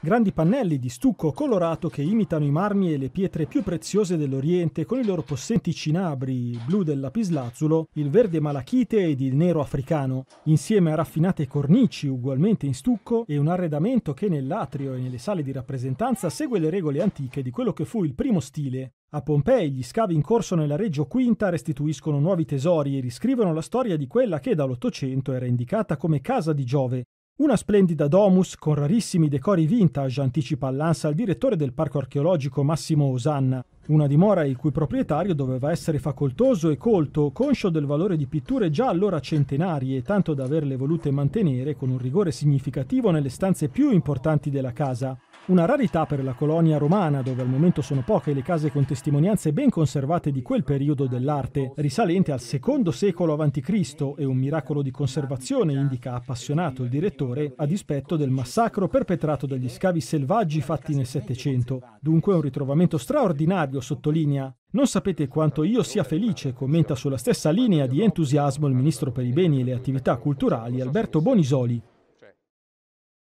Grandi pannelli di stucco colorato che imitano i marmi e le pietre più preziose dell'Oriente con i loro possenti cinabri, il blu del lapislazzulo, il verde malachite ed il nero africano, insieme a raffinate cornici ugualmente in stucco e un arredamento che nell'atrio e nelle sale di rappresentanza segue le regole antiche di quello che fu il primo stile. A Pompei gli scavi in corso nella Reggio V restituiscono nuovi tesori e riscrivono la storia di quella che dall'Ottocento era indicata come casa di Giove, una splendida domus con rarissimi decori vintage anticipa all'ANSA il direttore del parco archeologico Massimo Osanna, una dimora il cui proprietario doveva essere facoltoso e colto, conscio del valore di pitture già allora centenarie, tanto da averle volute mantenere con un rigore significativo nelle stanze più importanti della casa una rarità per la colonia romana dove al momento sono poche le case con testimonianze ben conservate di quel periodo dell'arte, risalente al secondo secolo a.C. e un miracolo di conservazione, indica appassionato il direttore, a dispetto del massacro perpetrato dagli scavi selvaggi fatti nel Settecento. Dunque un ritrovamento straordinario, sottolinea, non sapete quanto io sia felice, commenta sulla stessa linea di entusiasmo il ministro per i beni e le attività culturali Alberto Bonisoli.